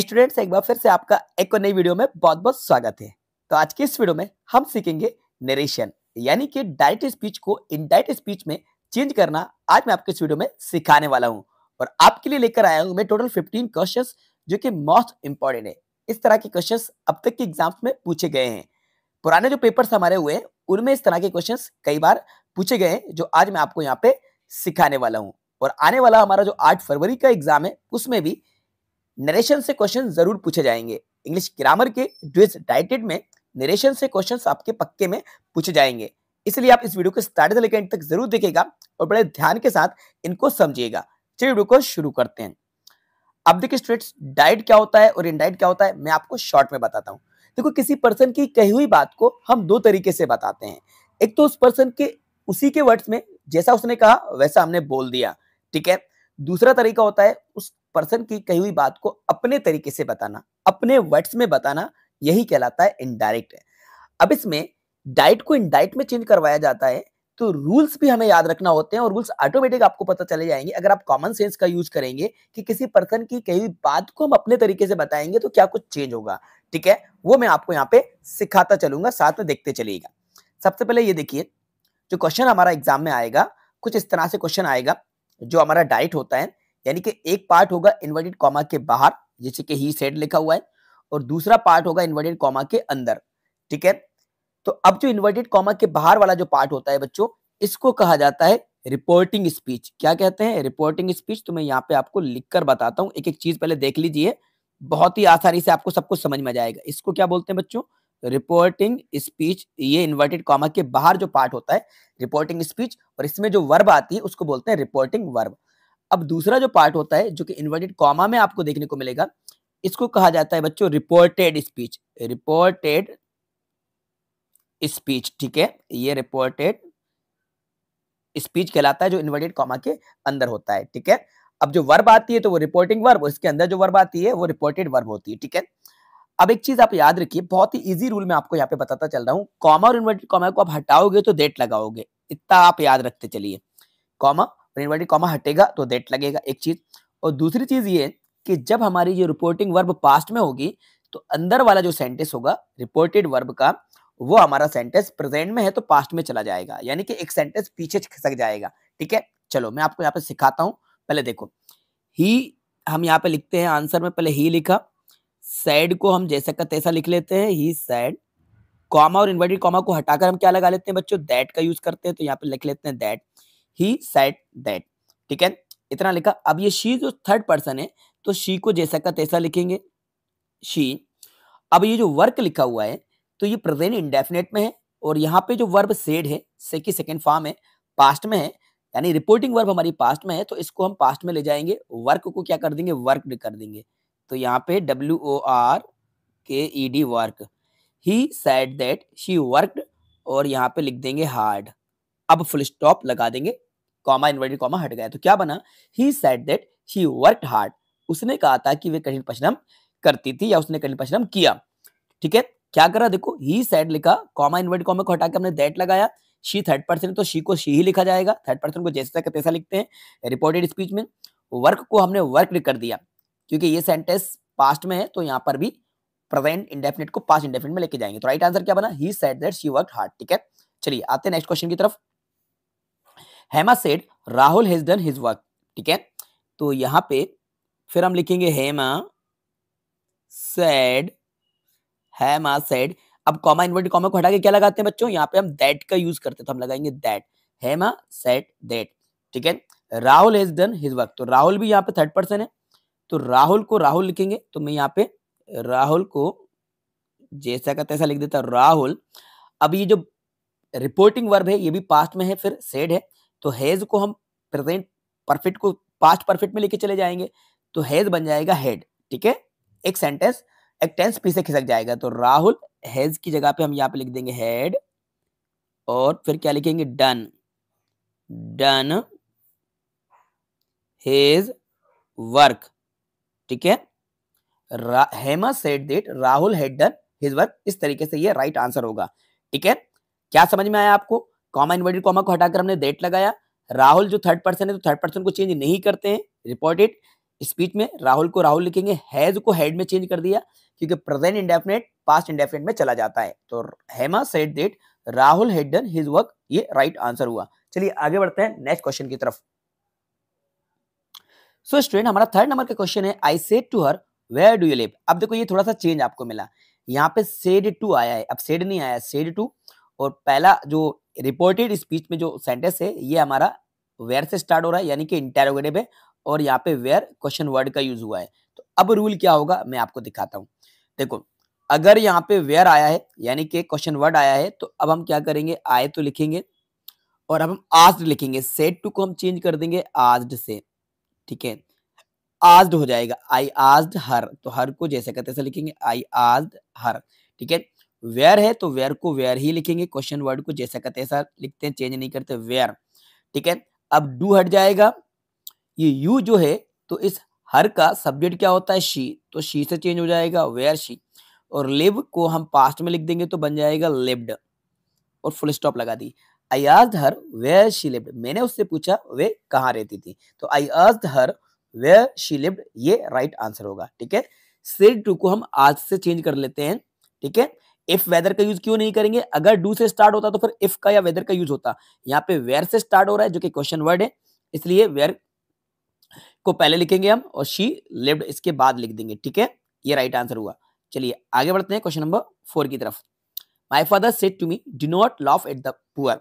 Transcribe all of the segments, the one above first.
students एक बार फिर से आपका एक और नई वीडियो में बहुत बहुत स्वागत है तो आज के इस वीडियो में हम सीखेंगे नरेशन यानी कि डायरेक्ट स्पीच को इनडायरेक्ट स्पीच में चेंज करना आज मैं आपके इस वीडियो में सिखाने वाला हूँ और आपके लिए लेकर आया हूँ मैं टोटल फिफ्टीन क्वेश्चन जो कि मोस्ट इंपॉर्टेंट है इस तरह के क्वेश्चन अब तक के एग्जाम्स में पूछे गए हैं पुराने जो पेपर्स हमारे हुए उनमें इस तरह के क्वेश्चन कई बार पूछे गए हैं जो आज मैं आपको यहाँ पे सिखाने वाला हूँ और आने वाला हमारा जो आठ फरवरी का एग्जाम है उसमें भी नरेशन से क्वेश्चन जरूर पूछे जाएंगे इंग्लिश ग्रामर के ड्यूज डाइटेड में नरेशन से क्वेश्चन आपके पक्के में पूछे जाएंगे इसलिए आप इस वीडियो को स्टार्ट से लेकर एंड तक जरूर देखेगा और बड़े ध्यान के साथ इनको समझिएगा चलिए वीडियो को शुरू करते हैं अब देखिए स्टूडेंट्स डाइट क्या होता है और इन डाइट क्या होता है मैं आपको शॉर्ट में बताता हूँ देखो किसी पर्सन की कही हुई बात को हम दो तरीके से बताते हैं एक तो उस पर्सन के उसी के वर्ड्स में जैसा उसने कहा वैसा हमने बोल दिया ठीक है दूसरा तरीका होता है उस पर्सन की कही हुई बात को अपने तरीके से बताना अपने वर्ड्स में बताना यही कहलाता है इनडायरेक्ट अब इसमें डाइट को इनडाइट में चेंज करवाया जाता है तो रूल्स भी हमें याद रखना होते हैं और रूल्स ऑटोमेटिक आपको पता चले जाएंगे अगर आप कॉमन सेंस का यूज करेंगे कि किसी पर्सन की कही हुई बात को हम अपने तरीके से बताएंगे तो क्या कुछ चेंज होगा ठीक है वो मैं आपको यहाँ पे सिखाता चलूंगा साथ में देखते चलिएगा सबसे पहले ये देखिए जो क्वेश्चन हमारा एग्जाम में आएगा कुछ इस तरह से क्वेश्चन आएगा जो हमारा डाइट होता है यानी कि एक पार्ट होगा इन्वर्टेड कॉमा के बाहर जैसे कि ही सेड लिखा हुआ है और दूसरा पार्ट होगा इन्वर्टेड कॉमा के अंदर ठीक है तो अब जो इन्वर्टेड कॉमा के बाहर वाला जो पार्ट होता है बच्चों इसको कहा जाता है रिपोर्टिंग स्पीच क्या कहते हैं रिपोर्टिंग स्पीच तो मैं यहाँ पे आपको लिख कर बताता हूँ एक एक चीज पहले देख लीजिए बहुत ही आसानी से आपको सब कुछ समझ में जाएगा इसको क्या बोलते हैं बच्चों रिपोर्टिंग स्पीच ये इन्वर्टेड कॉमा के बाहर जो पार्ट होता है रिपोर्टिंग स्पीच और इसमें जो वर्ब आती है उसको बोलते हैं रिपोर्टिंग वर्ब अब दूसरा जो पार्ट होता है जो कि इन्वर्टेड कॉमा में आपको देखने को मिलेगा इसको कहा जाता है बच्चों रिपोर्टेड स्पीच रिपोर्टेड स्पीच ठीक है ये रिपोर्टेड स्पीच कहलाता है जो इन्वर्टेड कॉमा के अंदर होता है ठीक है अब जो वर्ब आती है तो वो रिपोर्टिंग वर्ब इसके अंदर जो वर्ब आती है वो रिपोर्टेड वर्ब होती है ठीक है अब एक चीज आप याद रखिए बहुत ही इजी रूल में आपको यहाँ पे बताता चल रहा हूँ कॉमा और इन्वर्टेड कॉमा को आप हटाओगे तो डेट लगाओगे इतना आप याद रखते चलिए कॉमा और इन्वर्टेड कॉमा हटेगा तो डेट लगेगा एक चीज और दूसरी चीज ये कि जब हमारी ये रिपोर्टिंग वर्ब पास्ट में होगी तो अंदर वाला जो सेंटेंस होगा रिपोर्टेड वर्ब का वो हमारा सेंटेंस प्रेजेंट में है तो पास्ट में चला जाएगा यानी कि एक सेंटेंस पीछे खिसक जाएगा ठीक है चलो मैं आपको यहाँ पे सिखाता हूँ पहले देखो ही हम यहाँ पे लिखते हैं आंसर में पहले ही लिखा सैड को हम जैसा का तैसा लिख लेते हैं ही सैड कॉमा और इन्वर्टेड कॉमा को हटाकर हम क्या लगा लेते हैं बच्चों दैट का यूज करते हैं तो यहाँ पे लिख लेते हैं दैट ही सेट दैट ठीक है इतना लिखा अब ये शी जो थर्ड पर्सन है तो शी को जैसा का तैसा लिखेंगे शी अब ये जो वर्क लिखा हुआ है तो ये प्रेजेंट इंडेफिनेट में है और यहाँ पे जो वर्ब सेड है से की सेकेंड फॉर्म है पास्ट में है यानी रिपोर्टिंग वर्ब हमारी पास्ट में है तो इसको हम पास्ट में ले जाएंगे वर्क को क्या कर देंगे वर्क कर देंगे तो यहाँ पे W O R K E D work he said that she worked और यहाँ पे लिख देंगे हार्ड अब फुल स्टॉप लगा देंगे कॉमा इन्वर्टेड कॉमा हट गया तो क्या बना ही said that he work hard उसने कहा था कि वे कठिन परिश्रम करती थी या उसने कठिन परिश्रम किया ठीक है क्या करा देखो ही सेट लिखा कॉमा इन्वर्ट कॉमा को हटा के हमने दैट लगाया शी थर्ड पर्सन तो शी को शी ही लिखा जाएगा थर्ड पर्सन को जैसे तक तैसा लिखते हैं रिपोर्टेड स्पीच में वर्क को हमने वर्क कर दिया क्योंकि ये सेंटेंस पास्ट में है तो यहाँ पर भी प्रेजेंट इंडेफिनेट को पास्ट इंडेफिनेट में लेके जाएंगे तो राइट आंसर क्या बना ही said that she work hard ठीक है चलिए आते हैं नेक्स्ट क्वेश्चन की तरफ Hema said Rahul has done his work ठीक है तो यहां पे फिर हम लिखेंगे हेमा सेड हेमा सेड अब कॉमा इन्वर्टेड कॉमा को हटा के क्या लगाते हैं बच्चों यहाँ पे हम दैट का यूज करते हैं तो हम लगाएंगे दैट हेमा सेट दैट ठीक है Rahul has done his work तो राहुल भी यहाँ पे थर्ड पर्सन है तो राहुल को राहुल लिखेंगे तो मैं यहाँ पे राहुल को जैसा का तैसा लिख देता राहुल अब ये जो रिपोर्टिंग वर्ब है ये भी पास्ट में है फिर सेड है तो हैज को हम प्रेजेंट परफेक्ट को पास्ट परफेक्ट में लेके चले जाएंगे तो हैज बन जाएगा हेड ठीक है एक सेंटेंस एक टेंस पीछे खिसक जाएगा तो राहुल हैज की जगह पे हम यहाँ पे लिख देंगे हेड और फिर क्या लिखेंगे डन डन हेज वर्क ठीक है Hema said that Rahul had done his work इस तरीके से ये राइट आंसर होगा ठीक है क्या समझ में आया आपको कॉमा इन्वर्टेड कॉमा को हटाकर हमने डेट लगाया राहुल जो थर्ड पर्सन है तो थर्ड पर्सन को चेंज नहीं करते हैं रिपोर्टेड स्पीच में राहुल को राहुल लिखेंगे हैज को हेड में चेंज कर दिया क्योंकि प्रेजेंट इंडेफिनेट पास्ट इंडेफिनेट में चला जाता है तो Hema said that Rahul had done his work ये राइट right आंसर हुआ चलिए आगे बढ़ते हैं नेक्स्ट क्वेश्चन की तरफ सो so, स्टूडेंट हमारा थर्ड नंबर का क्वेश्चन है I said to her where do you live अब देखो ये थोड़ा सा चेंज आपको मिला यहाँ पे सेड टू आया है अब सेड नहीं आया सेड टू और पहला जो रिपोर्टेड स्पीच में जो सेंटेंस है ये हमारा वेयर से स्टार्ट हो रहा है यानी कि इंटेरोगेटिव है और यहाँ पे वेयर क्वेश्चन वर्ड का यूज हुआ है तो अब रूल क्या होगा मैं आपको दिखाता हूँ देखो अगर यहाँ पे वेयर आया है यानी कि क्वेश्चन वर्ड आया है तो अब हम क्या करेंगे आए तो लिखेंगे और अब हम आस्ड लिखेंगे सेट टू को हम चेंज कर देंगे आस्ड से ठीक है आस्ड हो जाएगा आई आस्ड हर तो हर को जैसे कहते हैं लिखेंगे आई आस्ड हर ठीक है वेयर है तो वेयर को वेयर ही लिखेंगे क्वेश्चन वर्ड को जैसा का तैसा लिखते हैं चेंज नहीं करते वेयर ठीक है अब डू हट जाएगा ये यू जो है तो इस हर का सब्जेक्ट क्या होता है शी तो शी से चेंज हो जाएगा वेयर शी और लिव को हम पास्ट में लिख देंगे तो बन जाएगा लिव्ड और फुल स्टॉप लगा दी I asked her where she lived मैंने उससे पूछा वे कहाँ रहती थी तो I asked her where she lived ये राइट आंसर होगा ठीक है सिर टू को हम आज से चेंज कर लेते हैं ठीक है इफ वेदर का यूज क्यों नहीं करेंगे अगर डू से स्टार्ट होता तो फिर इफ का या वेदर का यूज होता यहाँ पे वेयर से स्टार्ट हो रहा है जो कि क्वेश्चन वर्ड है इसलिए वेयर को पहले लिखेंगे हम और शी लिव्ड इसके बाद लिख देंगे ठीक है ये राइट आंसर हुआ चलिए आगे बढ़ते हैं क्वेश्चन नंबर फोर की तरफ my father said to me do not laugh at the poor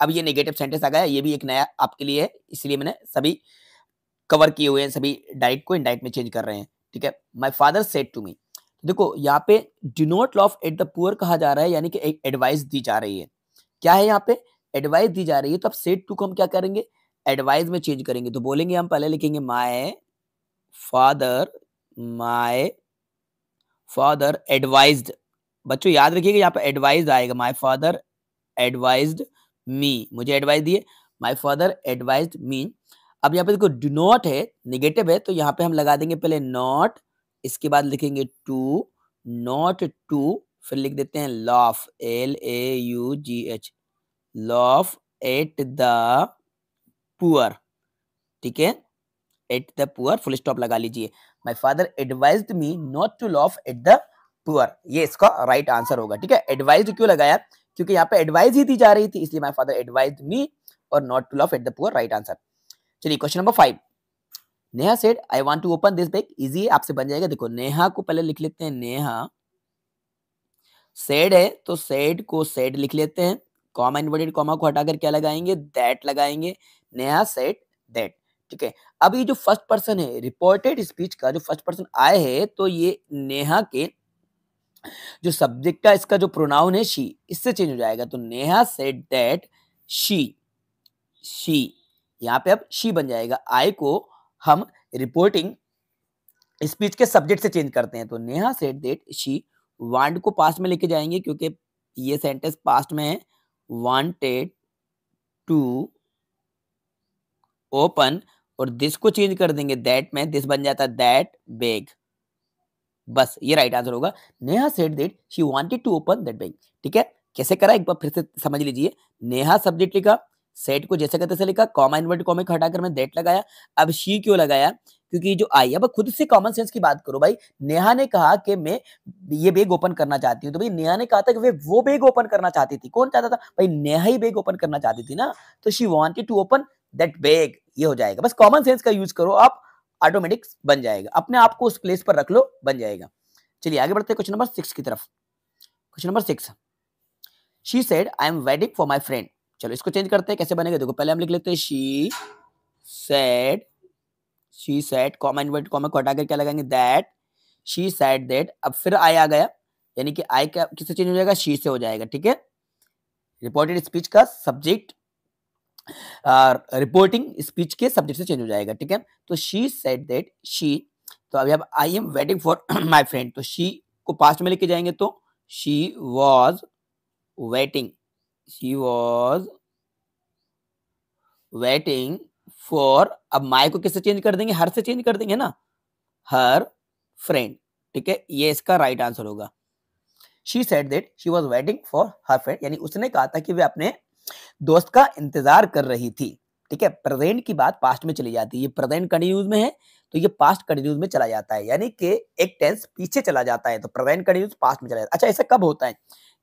अब ये नेगेटिव सेंटेंस आ गया ये भी एक नया आपके लिए है इसलिए मैंने सभी कवर किए हुए हैं सभी डाइट को इनडाइट में चेंज कर रहे हैं ठीक है my father said to me देखो यहाँ पे do not laugh at the poor कहा जा रहा है यानी कि एक एडवाइस दी जा रही है क्या है यहाँ पे एडवाइस दी जा रही है तो अब सेट टू को हम क्या करेंगे एडवाइस में चेंज करेंगे तो बोलेंगे हम पहले लिखेंगे my father my father advise बच्चों याद रखिएगा यहाँ पे एडवाइज आएगा माय फादर एडवाइज मी मुझे एडवाइस दिए माय फादर एडवाइज मी अब यहाँ पे देखो डिनोट है निगेटिव है तो यहाँ पे हम लगा देंगे पहले नॉट इसके बाद लिखेंगे टू नॉट टू फिर लिख देते हैं laugh L A U G H laugh at the poor ठीक है at the poor full stop लगा लीजिए my father advise me not to laugh at the poor ये इसका राइट right आंसर होगा ठीक है एडवाइज क्यों लगाया क्योंकि यहाँ पे एडवाइज ही दी जा रही थी इसलिए माई फादर एडवाइज मी और not to laugh at the poor right answer चलिए question number five Neha said I want to open this bag easy है आपसे बन जाएगा देखो नेहा को पहले लिख लेते हैं नेहा सेड है तो सेड को सेड लिख लेते हैं कॉमा इनवर्टेड कॉमा को हटाकर क्या लगाएंगे दैट लगाएंगे नेहा सेड दैट ठीक है अब ये जो फर्स्ट पर्सन है रिपोर्टेड स्पीच का जो फर्स्ट पर्सन आए है तो ये नेहा के जो सब्जेक्ट का इसका जो प्रोनाउन है शी इससे चेंज हो जाएगा तो Neha said that she she यहाँ पे अब शी बन जाएगा आई को हम रिपोर्टिंग स्पीच के सब्जेक्ट से चेंज करते हैं तो Neha said that she want को पास्ट में लेके जाएंगे क्योंकि ये सेंटेंस पास्ट में है वांटेड टू ओपन और दिस को चेंज कर देंगे दैट में दिस बन जाता है दैट बैग बस ये राइट आंसर होगा Neha said that she wanted to open that bag ठीक है कैसे करा एक बार फिर से समझ लीजिए नेहा सब्जेक्ट लिखा सेट को जैसे कहते लिखा कॉमा इन्वर्ट कॉमिक हटाकर मैं डेट लगाया अब शी क्यों लगाया क्योंकि जो आई अब खुद से कॉमन सेंस की बात करो भाई नेहा ने कहा कि मैं ये बेग ओपन करना चाहती हूँ तो भाई नेहा ने कहा था कि वे वो बेग ओपन करना चाहती थी कौन चाहता था भाई नेहा ही बेग ओपन करना चाहती थी ना तो she wanted to open that bag ये हो जाएगा बस कॉमन सेंस का यूज करो आप ऑटोमेटिक बन जाएगा अपने आप को उस प्लेस पर रख लो बन जाएगा चलिए आगे बढ़ते हैं क्वेश्चन नंबर सिक्स की तरफ question number six she said I am waiting for my friend चलो इसको चेंज करते हैं कैसे बनेगा देखो पहले हम लिख लेते हैं she said she said comma invert comma को हटाकर क्या लगाएंगे दैट शी सेट दैट अब फिर आई आ गया यानी कि आई का किससे चेंज हो जाएगा शी से हो जाएगा ठीक है रिपोर्टेड स्पीच का सब्जेक्ट रिपोर्टिंग स्पीच के सब्जेक्ट से चेंज हो जाएगा ठीक है तो शी सेट दैट शी तो अभी अब I am waiting for my friend तो शी को पास्ट में लेके जाएंगे तो she was waiting she was waiting for अब माई को किससे चेंज कर देंगे हर से चेंज कर देंगे ना हर फ्रेंड ठीक है ये इसका राइट right आंसर होगा she said that she was waiting for her friend यानी उसने कहा था कि वे अपने दोस्त का इंतजार कर रही थी ठीक है प्रेजेंट की बात पास्ट में चली जाती है ये प्रेजेंट कंटिन्यूज में है तो ये पास्ट कंटिन्यूज में चला जाता है यानी कि एक टेंस पीछे चला जाता है तो प्रेजेंट कंटिन्यूज पास्ट में चला जाता है अच्छा ऐसा कब होता है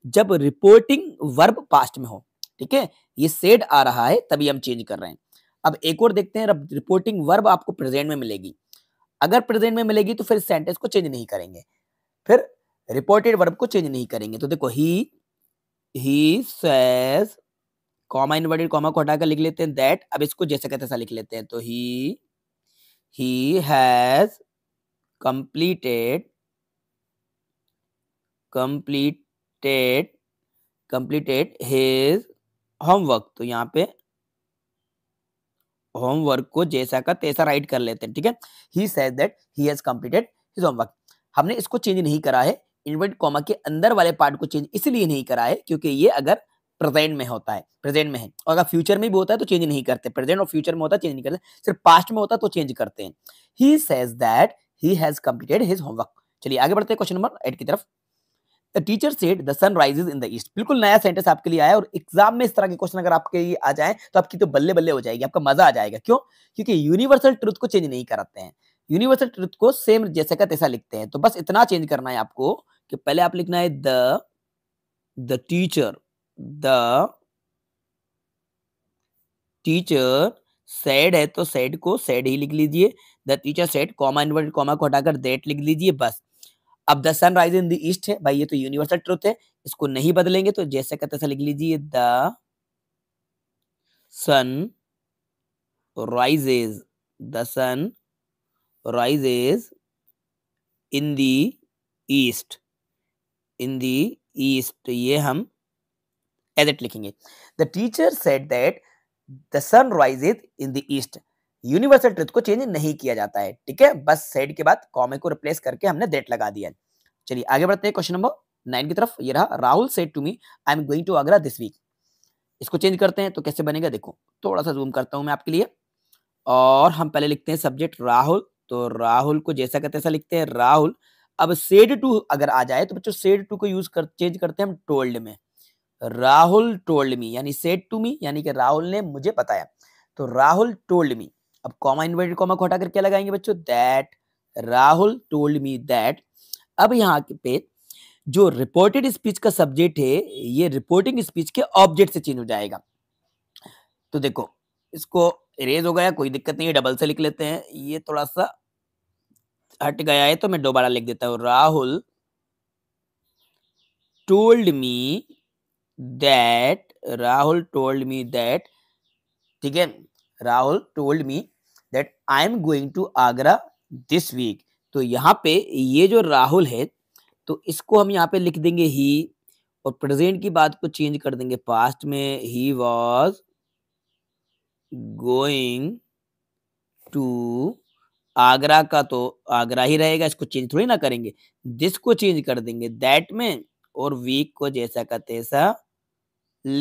जब रिपोर्टिंग वर्ब पास्ट में हो ठीक है ये सेड आ रहा है तभी हम चेंज कर रहे हैं अब एक और देखते हैं रिपोर्टिंग वर्ब आपको प्रेजेंट में मिलेगी अगर प्रेजेंट में मिलेगी तो फिर सेंटेंस को चेंज नहीं करेंगे फिर रिपोर्टेड वर्ब को चेंज नहीं करेंगे तो देखो he he says comma inverted comma को हटाकर लिख लेते हैं दैट अब इसको जैसे कहते ऐसा लिख लेते हैं तो he he has completed complete completed completed his homework तो यहाँ पे होमवर्क को जैसा का तैसा राइट कर लेते हैं ठीक है he says that he has completed his homework हमने इसको चेंज नहीं करा है इन्वर्ट कॉमा के अंदर वाले पार्ट को चेंज इसलिए नहीं करा है क्योंकि ये अगर प्रेजेंट में होता है प्रेजेंट में है और अगर फ्यूचर में भी होता है तो चेंज नहीं करते प्रेजेंट और फ्यूचर में होता है चेंज नहीं करते सिर्फ पास्ट में होता है तो चेंज करते हैं he says that he has completed his homework चलिए आगे बढ़ते हैं क्वेश्चन नंबर एट की तरफ the teacher said the sun rises in the east बिल्कुल नया सेंटेंस आपके लिए आया और एग्जाम में इस तरह के क्वेश्चन अगर आपके लिए आ जाए तो आपकी तो बल्ले बल्ले हो जाएगी आपका मजा आ जाएगा क्यों क्योंकि यूनिवर्सल ट्रुथ को चेंज नहीं कराते हैं यूनिवर्सल ट्रुथ को सेम जैसे का तैसा लिखते हैं तो बस इतना चेंज करना है आपको कि पहले आप लिखना है the the teacher the teacher said है तो सेड को सेड ही लिख लीजिए the teacher said comma inverted comma को हटाकर देट लिख लीजिए बस अब the sun rise in the east है भाई ये तो यूनिवर्सल ट्रुथ है इसको नहीं बदलेंगे तो जैसे कहते लिख लीजिए the sun rises the sun rises in the east in the east तो ये हम एज इट लिखेंगे the teacher said that the sun rises in the east universal truth को चेंज नहीं किया जाता है ठीक है बस सेड के बाद कॉमे को रिप्लेस करके हमने डेट लगा दिया है चलिए आगे बढ़ते हैं क्वेश्चन नंबर नाइन की तरफ ये रहा Rahul said to me I am going to Agra this week इसको चेंज करते हैं तो कैसे बनेगा देखो थोड़ा सा जूम करता हूँ मैं आपके लिए और हम पहले लिखते हैं सब्जेक्ट राहुल तो राहुल को जैसा का तैसा लिखते हैं राहुल अब सेड टू अगर आ जाए तो बच्चों सेड टू को यूज कर चेंज करते हैं हम टोल्ड में राहुल टोल्ड मी यानी सेड टू मी यानी कि राहुल ने मुझे बताया तो राहुल टोल्ड मी अब कॉमा इन्वर्टेड कॉमा को हटाकर क्या लगाएंगे बच्चों that Rahul told me that अब यहाँ पे जो रिपोर्टेड स्पीच का सब्जेक्ट है ये रिपोर्टिंग स्पीच के ऑब्जेक्ट से चेंज हो जाएगा तो देखो इसको इरेज हो गया कोई दिक्कत नहीं है डबल से लिख लेते हैं ये थोड़ा सा हट गया है तो मैं दोबारा लिख देता हूं Rahul told me that Rahul told me that ठीक है Rahul told me that I am going to Agra this week तो यहाँ पे ये जो राहुल है तो इसको हम यहाँ पे लिख देंगे ही और प्रेजेंट की बात को चेंज कर देंगे पास्ट में he was going to Agra का तो आगरा ही रहेगा इसको चेंज थोड़ी ना करेंगे दिस को चेंज कर देंगे दैट में और वीक को जैसा का तैसा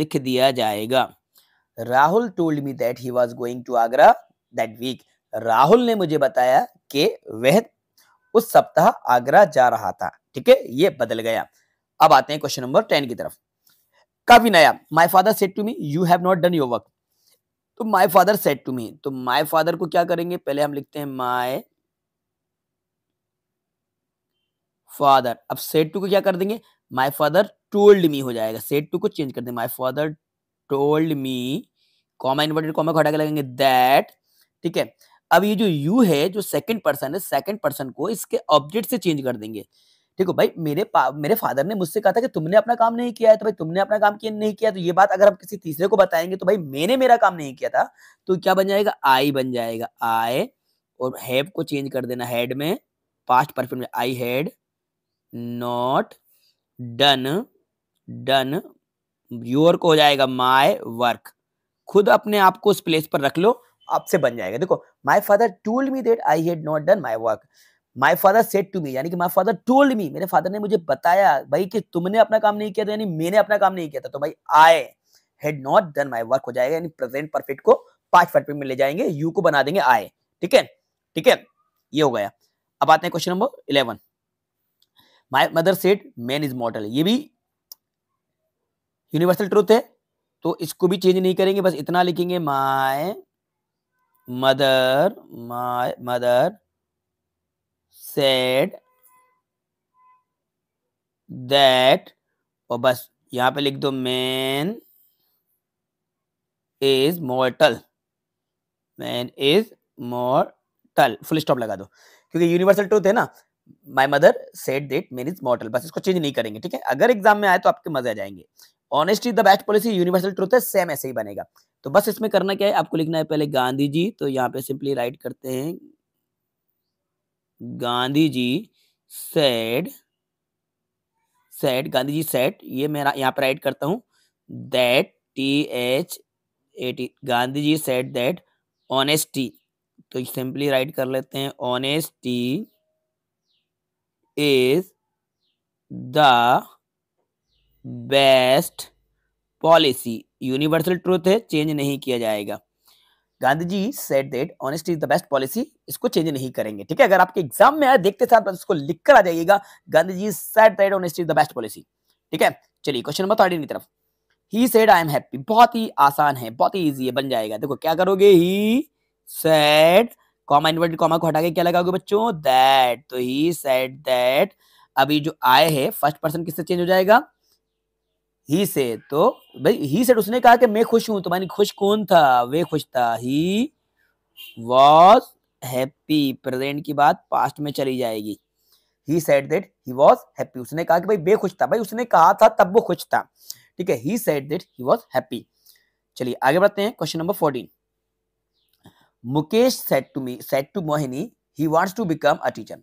लिख दिया जाएगा Rahul told me that he was going to Agra that week राहुल ने मुझे बताया कि वह उस सप्ताह आगरा जा रहा था ठीक है ये बदल गया अब आते हैं क्वेश्चन नंबर टेन की तरफ काफी नया my father said to me you have not done your work तो my father said to me तो माई फादर को क्या करेंगे पहले हम लिखते हैं माई फादर अब सेट टू को क्या कर देंगे माई फादर टोल्ड मी हो जाएगा सेट टू को चेंज कर देंगे my father told me comma inverted comma को के लगेंगे दैट ठीक है अब ये जो यू है जो सेकंड पर्सन है सेकंड पर्सन को इसके ऑब्जेक्ट से चेंज कर देंगे ठीक हो भाई मेरे मेरे फादर ने मुझसे कहा था कि तुमने अपना काम नहीं किया है तो भाई तुमने अपना काम किया नहीं किया तो ये बात अगर हम किसी तीसरे को बताएंगे तो भाई मैंने मेरा काम नहीं किया था तो क्या बन जाएगा आई बन जाएगा आई और हैव को चेंज कर देना हेड में पास्ट परफेक्ट में I had not done done your को हो जाएगा माई वर्क खुद अपने आप को उस प्लेस पर रख लो आपसे बन जाएगा देखो my father told me that I had not done my work my father said to me यानी कि माई फादर टोल्ड मी मेरे फादर ने मुझे बताया भाई कि तुमने अपना काम नहीं किया था यानी मैंने अपना काम नहीं किया था तो भाई I had not done my work हो जाएगा यानी प्रेजेंट परफेक्ट को पांच परफेक्ट में ले जाएंगे यू को बना देंगे आई ठीक है ठीक है ये हो गया अब आते हैं question number eleven my mother said man is mortal ये भी यूनिवर्सल ट्रूथ है तो इसको भी चेंज नहीं करेंगे बस इतना लिखेंगे my mother my mother said that और बस यहाँ पे लिख दो man is mortal man is mortal full stop लगा दो क्योंकि यूनिवर्सल ट्रूथ है ना my mother said that man is mortal बस इसको चेंज नहीं करेंगे ठीक है अगर एग्जाम में आए तो आपके मजे आ जाएंगे honestly the best policy universal truth है सेम ऐसे ही बनेगा तो बस इसमें करना क्या है आपको लिखना है पहले गांधी जी तो यहाँ पे सिंपली राइट करते हैं Gandhi ji said said Gandhi ji said ये मेरा यहाँ पे राइट करता हूँ that T H A T Gandhi ji said that honesty तो सिंपली राइट कर लेते हैं honesty is the best policy universal truth है चेंज नहीं किया जाएगा Gandhi ji said that honesty is the best policy इसको चेंज नहीं करेंगे ठीक है अगर आपके एग्जाम में आया देखते साथ इसको लिख कर आ जाइएगा Gandhi ji said that honesty is the best policy ठीक है चलिए क्वेश्चन नंबर थर्टीन की तरफ he said I am happy बहुत ही आसान है बहुत ही ईजी है बन जाएगा देखो क्या करोगे he said comma inverted comma को हटा के क्या लगाओगे बच्चों दैट तो ही सेड दैट अभी जो आए है फर्स्ट पर्सन किससे चेंज हो जाएगा ही से तो भाई ही सेट उसने कहा कि मैं खुश हूं तो मानी खुश कौन था वे खुश था ही वॉज हैप्पी प्रेजेंट की बात पास्ट में चली जाएगी he said that he was happy उसने कहा कि भाई बे खुश था भाई उसने कहा था तब वो खुश था ठीक है he said that he was happy चलिए आगे बढ़ते हैं question number fourteen Mukesh said to me said to Mohini he wants to become a teacher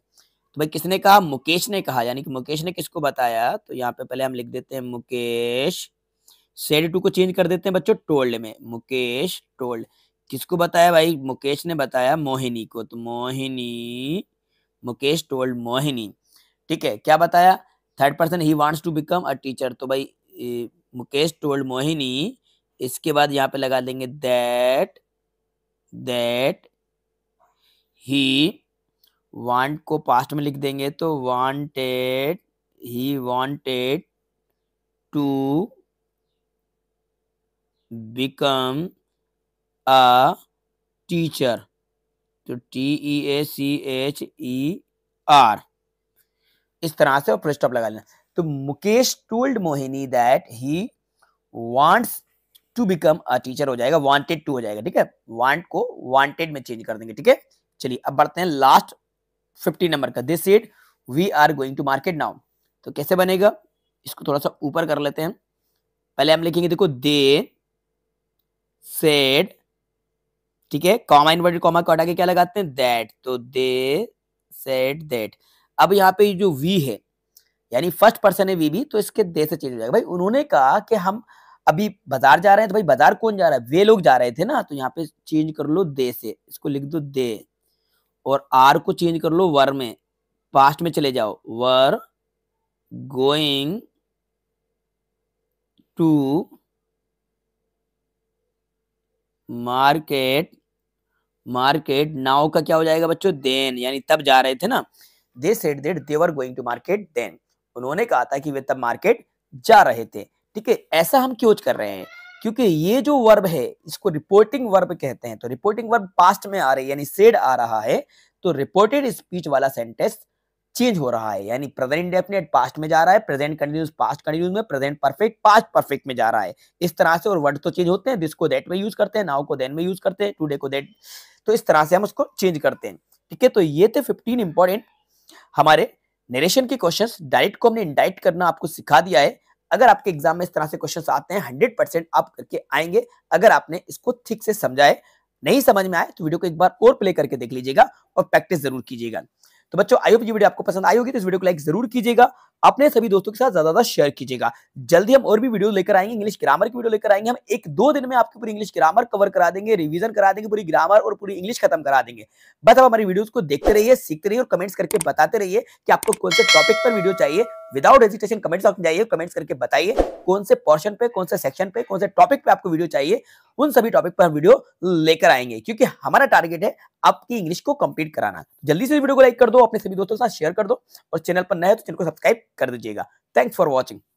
तो भाई किसने कहा मुकेश ने कहा यानी कि मुकेश ने किसको बताया तो यहाँ पे पहले हम लिख देते हैं मुकेश सेड टू को चेंज कर देते हैं बच्चों टोल्ड में मुकेश टोल्ड किसको बताया भाई मुकेश ने बताया मोहिनी को तो मोहिनी मुकेश टोल्ड मोहिनी ठीक है क्या बताया third person he wants to become a teacher तो भाई ए, मुकेश टोल्ड मोहिनी इसके बाद यहाँ पे लगा देंगे दैट दैट ही वांट को पास्ट में लिख देंगे तो wanted he wanted to become a teacher तो T E A C H E R इस तरह से और स्टॉप लगा लेना तो Mukesh told Mohini that he wants to become a teacher हो जाएगा वांटेड टू हो जाएगा ठीक है वांट want को वांटेड में चेंज कर देंगे ठीक है चलिए अब बढ़ते हैं लास्ट फिफ्टी नंबर का this said we are going to market now तो कैसे बनेगा इसको थोड़ा सा ऊपर कर लेते हैं पहले हम लिखेंगे देखो दे सेड ठीक है कॉमा इन्वर्टेड कॉमा को हटा के क्या लगाते हैं दैट तो दे सेट दैट अब यहाँ पे जो वी है यानी फर्स्ट पर्सन है वी भी तो इसके दे से चेंज हो जाएगा भाई उन्होंने कहा कि हम अभी बाजार जा रहे हैं तो भाई बाजार कौन जा रहा है वे लोग जा रहे थे ना तो यहाँ पे चेंज कर लो दे से इसको लिख दो दे और आर को चेंज कर लो वर में पास्ट में चले जाओ were going to market market now का क्या हो जाएगा बच्चों देन यानी तब जा रहे थे ना they said that they were going to market then उन्होंने कहा था कि वे तब मार्केट जा रहे थे ठीक है ऐसा हम क्यों कर रहे हैं क्योंकि ये जो वर्ब है इसको रिपोर्टिंग वर्ब कहते हैं तो रिपोर्टिंग वर्ब पास्ट में आ रही है यानी सेड आ रहा है तो रिपोर्टेड स्पीच वाला सेंटेंस चेंज हो रहा है यानी प्रेजेंट इंडेफिनेट पास्ट में जा रहा है प्रेजेंट कंटिन्यूस पास्ट कंटिन्यूस में प्रेजेंट परफेक्ट पास्ट परफेक्ट में जा रहा है इस तरह से और वर्ड तो चेंज होते हैं दिस को दैट में यूज करते हैं नाउ को देन में यूज करते हैं टुडे को दैट तो इस तरह से हम उसको चेंज करते हैं ठीक है तो ये थे फिफ्टीन इंपॉर्टेंट हमारे नरेशन के क्वेश्चंस डायरेक्ट को हमने इंडाइट करना आपको सिखा दिया है अगर आपके एग्जाम में इस तरह से क्वेश्चन आते हैं हंड्रेड परसेंट आप करके आएंगे अगर आपने इसको ठीक से समझाए नहीं समझ में आए तो वीडियो को एक बार और प्ले करके देख लीजिएगा और प्रैक्टिस जरूर कीजिएगा तो बच्चों आई होप ये वीडियो आपको पसंद आई होगी तो इस वीडियो को लाइक जरूर कीजिएगा अपने सभी दोस्तों के साथ ज्यादा ज्यादा शेयर कीजिएगा जल्दी हम और भी वीडियो लेकर आएंगे इंग्लिश ग्रामर की वीडियो लेकर आएंगे हम एक दो दिन में आपकी पूरी इंग्लिश ग्रामर कवर करा देंगे रिवीजन करा देंगे पूरी ग्रामर और पूरी इंग्लिश खत्म करा देंगे बस आप हमारी वीडियोस को देखते रहिए सीखते रहिए और कमेंट्स करके बताते रहिए कि आपको कौन से टॉपिक पर वीडियो चाहिए विदाउट हेजिटेशन कमेंट्स ऑफ जाइए कमेंट्स करके बताइए कौन से पोर्शन पे कौन से सेक्शन पे कौन से टॉपिक पे आपको वीडियो चाहिए उन सभी टॉपिक पर हम वीडियो लेकर आएंगे क्योंकि हमारा टारगेट है आपकी इंग्लिश को कंप्लीट कराना जल्दी से वीडियो को लाइक कर दो अपने सभी दोस्तों के साथ शेयर कर दो और चैनल पर नए तो चैनल को सब्सक्राइब कर दीजिएगा थैंक्स फॉर वॉचिंग